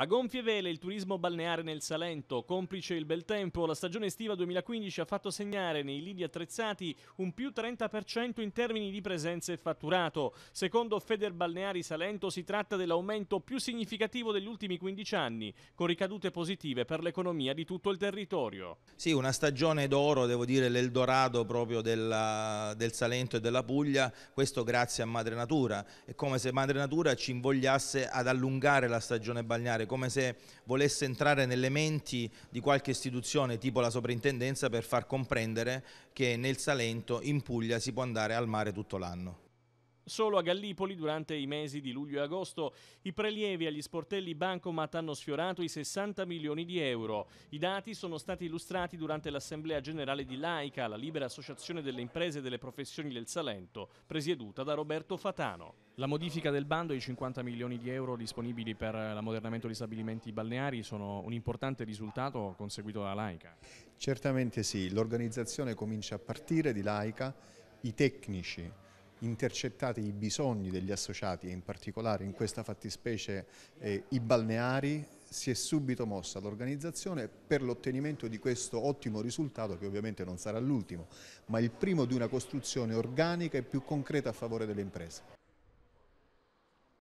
A gonfie vele il turismo balneare nel Salento, complice il bel tempo, la stagione estiva 2015 ha fatto segnare nei lidi attrezzati un più 30% in termini di presenze e fatturato. Secondo Feder Balneari Salento si tratta dell'aumento più significativo degli ultimi 15 anni, con ricadute positive per l'economia di tutto il territorio. Sì, una stagione d'oro, devo dire l'Eldorado proprio della, del Salento e della Puglia, questo grazie a Madre Natura. È come se Madre Natura ci invogliasse ad allungare la stagione balneare come se volesse entrare nelle menti di qualche istituzione tipo la soprintendenza per far comprendere che nel Salento, in Puglia, si può andare al mare tutto l'anno. Solo a Gallipoli, durante i mesi di luglio e agosto, i prelievi agli sportelli Bancomat hanno sfiorato i 60 milioni di euro. I dati sono stati illustrati durante l'Assemblea Generale di Laica, la libera associazione delle imprese e delle professioni del Salento, presieduta da Roberto Fatano. La modifica del bando e i 50 milioni di euro disponibili per l'ammodernamento di stabilimenti balneari sono un importante risultato conseguito da Laica. Certamente sì, l'organizzazione comincia a partire di Laica, i tecnici intercettati i bisogni degli associati e in particolare in questa fattispecie eh, i balneari, si è subito mossa l'organizzazione per l'ottenimento di questo ottimo risultato che ovviamente non sarà l'ultimo, ma il primo di una costruzione organica e più concreta a favore delle imprese.